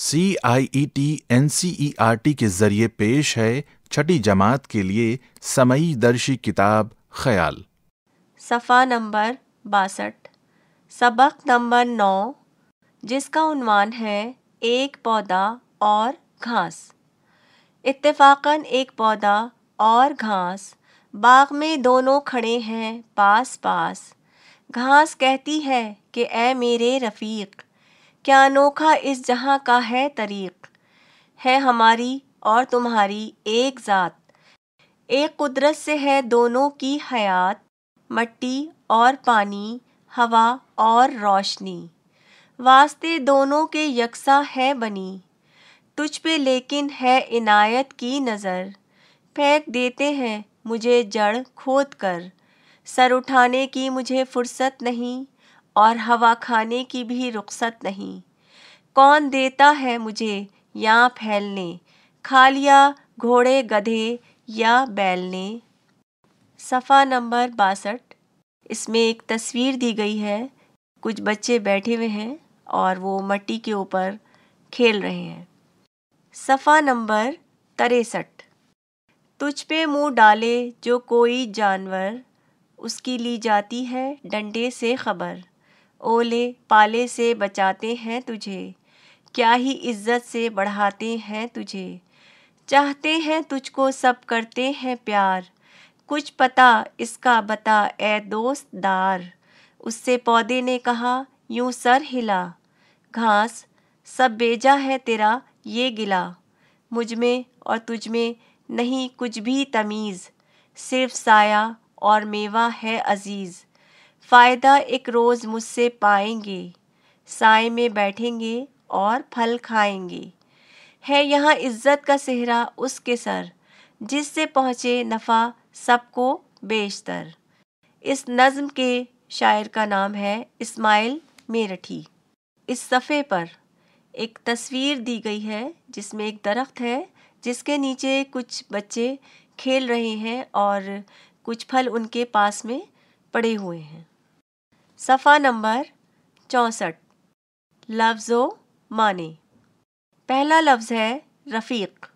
C I E T N C E R T के जरिए पेश है छठी जमात के लिए समयी दर्शी किताब ख्याल सफ़ा नंबर बासठ सबक नंबर नौ जिसका उन्वान है एक पौधा और घास इत्तेफाकन एक पौधा और घास बाग में दोनों खड़े हैं पास पास घास कहती है कि ए मेरे रफ़ीक़ क्या अनोखा इस जहाँ का है तरीक़ है हमारी और तुम्हारी एक ज़ात एक कुदरत से है दोनों की हयात मट्टी और पानी हवा और रोशनी वास्ते दोनों के यकसा है बनी तुझ पे लेकिन है इनायत की नज़र फेंक देते हैं मुझे जड़ खोद कर सर उठाने की मुझे फुर्सत नहीं और हवा खाने की भी रुख्सत नहीं कौन देता है मुझे यहाँ फैलने खा लिया घोड़े गधे या बैल ने सफ़ा नंबर बासठ इसमें एक तस्वीर दी गई है कुछ बच्चे बैठे हुए हैं और वो मट्टी के ऊपर खेल रहे हैं सफ़ा नंबर तिरसठ तुझ पे मुंह डाले जो कोई जानवर उसकी ली जाती है डंडे से खबर ओले पाले से बचाते हैं तुझे क्या ही इज्जत से बढ़ाते हैं तुझे चाहते हैं तुझको सब करते हैं प्यार कुछ पता इसका बता ए दोस्त दार उससे पौधे ने कहा यूं सर हिला घास सब बेजा है तेरा ये गिला मुझ में और तुझ में नहीं कुछ भी तमीज़ सिर्फ साया और मेवा है अजीज़ फ़ायदा एक रोज़ मुझसे पाएंगे साय में बैठेंगे और फल खाएंगे है यहाँ इज्जत का सेहरा उसके सर जिससे पहुँचे नफ़ा सबको बेशतर इस नज़म के शायर का नाम है इस्माइल मेरठी इस सफ़े पर एक तस्वीर दी गई है जिसमें एक दरख्त है जिसके नीचे कुछ बच्चे खेल रहे हैं और कुछ फल उनके पास में पड़े हुए हैं सफ़ा नंबर चौंसठ लफ्ज़ो माने पहला लफ्ज़ है रफ़ीक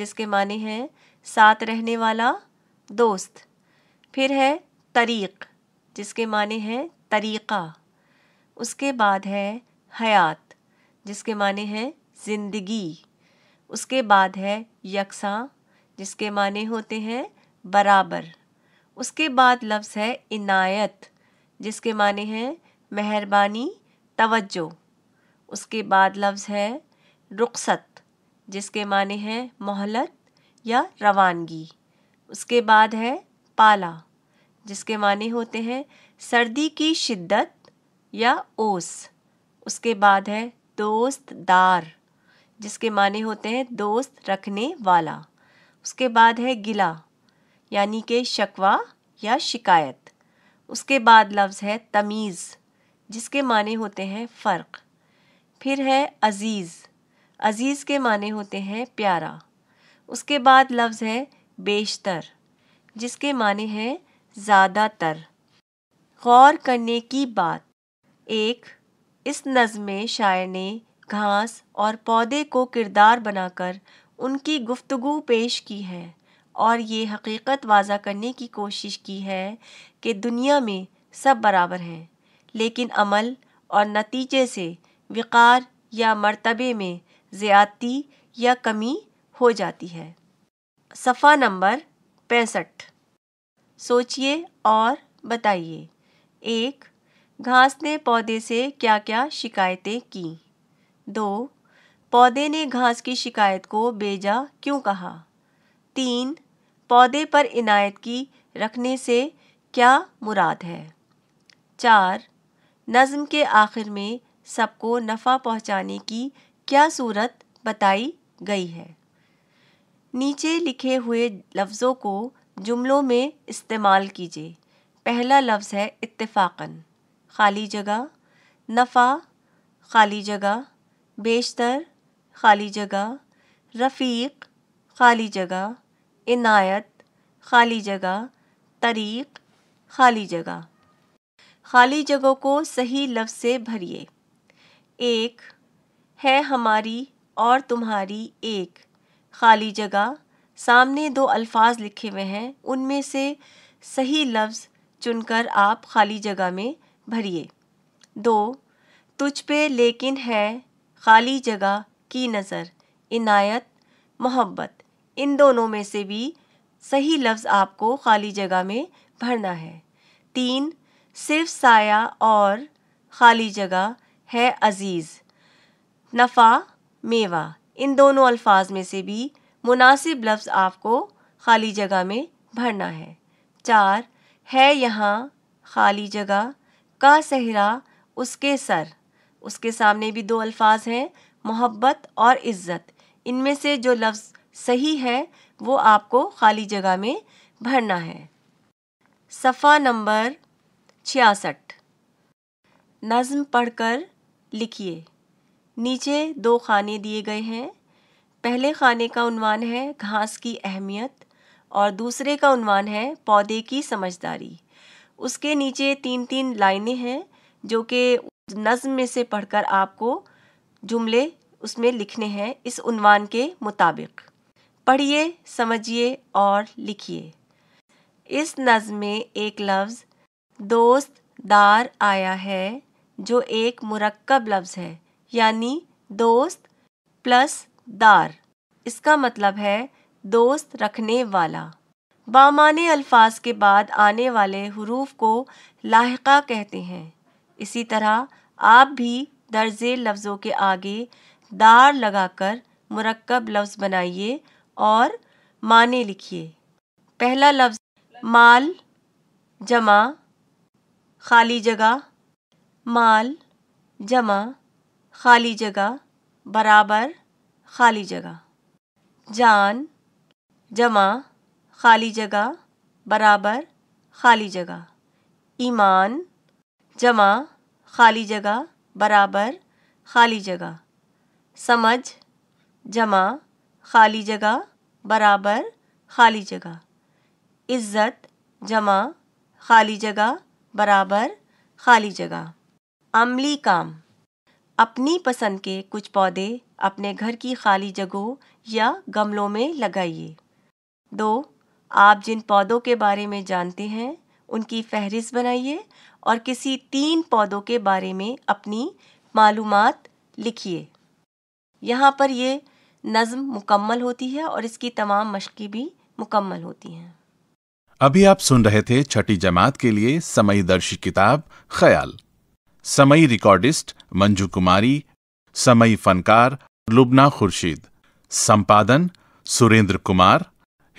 जिसके माने हैं साथ रहने वाला दोस्त फिर है तरीक़ जिसके माने हैं तरीक़ा उसके बाद है हयात जिसके माने हैं ज़िंदगी उसके बाद है यकसा जिसके माने होते हैं बराबर उसके बाद लफ्ज़ है इनायत जिसके माने हैं मेहरबानी तवज्जो उसके बाद लफ्ज़ है रुखसत जिसके माने हैं मोहलत या रवानगी उसके बाद है पाला जिसके माने होते हैं सर्दी की शिद्दत या ओस उसके बाद है दोस्त दार जिसके माने होते हैं दोस्त रखने वाला उसके बाद है गिला यानी कि शकवा या शिकायत उसके बाद लफ्ज़ है तमीज़ जिसके माने होते हैं फ़र्क फिर है अज़ीज़ अज़ीज़ के माने होते हैं प्यारा उसके बाद लफ्ज़ है बेशतर जिसके माने हैं ज़्यादातर गौर करने की बात एक इस नज़म में शायर ने घास और पौधे को किरदार बनाकर उनकी गुफ्तगु पेश की है और ये हकीकत वाजा करने की कोशिश की है कि दुनिया में सब बराबर हैं लेकिन अमल और नतीजे से विकार या मर्तबे में ज़्यादती या कमी हो जाती है सफ़ा नंबर पैंसठ सोचिए और बताइए एक घास ने पौधे से क्या क्या शिकायतें की दो पौधे ने घास की शिकायत को बेजा क्यों कहा तीन पौधे पर इनायत की रखने से क्या मुराद है चार नज़म के आखिर में सबको नफ़ा पहुँचाने की क्या सूरत बताई गई है नीचे लिखे हुए लफ्ज़ों को जुमलों में इस्तेमाल कीजिए पहला लफ्ज़ है इत्तेफाकन खाली जगह नफ़ा खाली जगह बेशतर खाली जगह रफ़ीक खाली जगह इनायत खाली जगह तरीक़ खाली जगह खाली जगहों को सही लफ्ज़ से भरिए एक है हमारी और तुम्हारी एक खाली जगह सामने दो अल्फाज लिखे हुए हैं उनमें से सही लफ्ज़ चुनकर आप खाली जगह में भरिए दो तुझ पे लेकिन है खाली जगह की नज़र इनायत मोहब्बत इन दोनों में से भी सही लफ्ज़ आपको खाली जगह में भरना है तीन सिर्फ साया और खाली जगह है अज़ीज़ नफ़ा मेवा इन दोनों अल्फाज में से भी मुनासिब लफ्ज़ आपको खाली जगह में भरना है चार है यहाँ खाली जगह का सहरा उसके सर उसके सामने भी दो अल्फाज हैं मोहब्बत और इज़्ज़त इनमें से जो लफ्ज़ सही है वो आपको खाली जगह में भरना है सफ़ा नंबर छियासठ नज़म पढ़कर लिखिए नीचे दो खाने दिए गए हैं पहले खाने का उनवान है घास की अहमियत और दूसरे का उनवान है पौधे की समझदारी उसके नीचे तीन तीन लाइनें हैं जो कि नज़म में से पढ़कर आपको जुमले उसमें लिखने हैं इस उनवान के मुताबिक पढ़िए समझिए और लिखिए इस नज़ में एक लफ्ज़ दोस्त दार आया है जो एक मुरक्कब लफ्ज़ है यानी दोस्त प्लस दार इसका मतलब है दोस्त रखने वाला बामाने अल्फाज के बाद आने वाले हरूफ को लाहका कहते हैं इसी तरह आप भी दर्जे लफ्ज़ों के आगे दार लगाकर मुरक्कब लफ्ज़ बनाइए और माने लिखिए पहला लफ्ज़ माल जमा खाली जगह माल जमा खाली जगह बराबर खाली जगह जान जमा खाली जगह बराबर खाली जगह ईमान जमा खाली जगह बराबर खाली जगह समझ जमा खाली जगह बराबर खाली जगह इज्जत जमा खाली जगह बराबर खाली जगह अमली काम अपनी पसंद के कुछ पौधे अपने घर की खाली जगहों या गमलों में लगाइए दो आप जिन पौधों के बारे में जानते हैं उनकी फहरिस्त बनाइए और किसी तीन पौधों के बारे में अपनी मालूमात लिखिए यहाँ पर ये नज्म मुकम्मल होती है और इसकी तमाम मशक़ें भी मुकम्मल होती हैं अभी आप सुन रहे थे छठी जमात के लिए समयी दर्शी किताब ख्याल समयी रिकॉर्डिस्ट मंजू कुमारी समयी फनकार लुबना खुर्शीद संपादन सुरेंद्र कुमार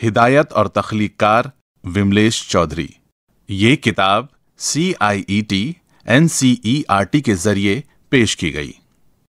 हिदायत और तख्लीकार विमलेश चौधरी ये किताब C I E T N C E R T के जरिए पेश की गई